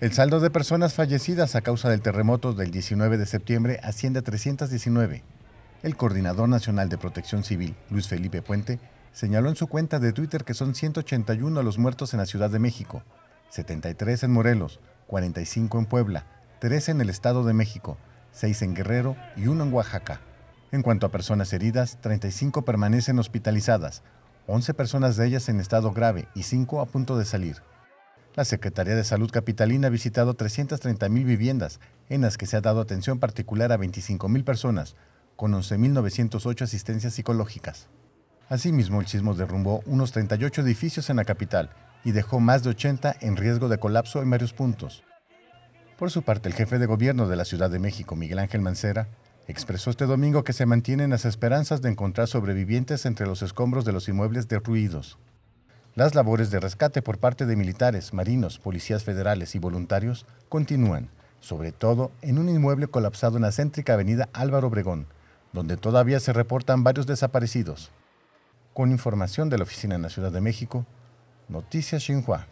El saldo de personas fallecidas a causa del terremoto del 19 de septiembre asciende a 319. El coordinador nacional de protección civil, Luis Felipe Puente, señaló en su cuenta de Twitter que son 181 los muertos en la Ciudad de México, 73 en Morelos, 45 en Puebla, 3 en el Estado de México, 6 en Guerrero y 1 en Oaxaca. En cuanto a personas heridas, 35 permanecen hospitalizadas, 11 personas de ellas en estado grave y 5 a punto de salir. La Secretaría de Salud Capitalina ha visitado 330.000 viviendas, en las que se ha dado atención particular a 25.000 personas, con 11.908 asistencias psicológicas. Asimismo, el sismo derrumbó unos 38 edificios en la capital y dejó más de 80 en riesgo de colapso en varios puntos. Por su parte, el jefe de gobierno de la Ciudad de México, Miguel Ángel Mancera, expresó este domingo que se mantienen las esperanzas de encontrar sobrevivientes entre los escombros de los inmuebles derruidos. Las labores de rescate por parte de militares, marinos, policías federales y voluntarios continúan, sobre todo en un inmueble colapsado en la céntrica avenida Álvaro Obregón, donde todavía se reportan varios desaparecidos. Con información de la Oficina la Ciudad de México, Noticias Xinhua.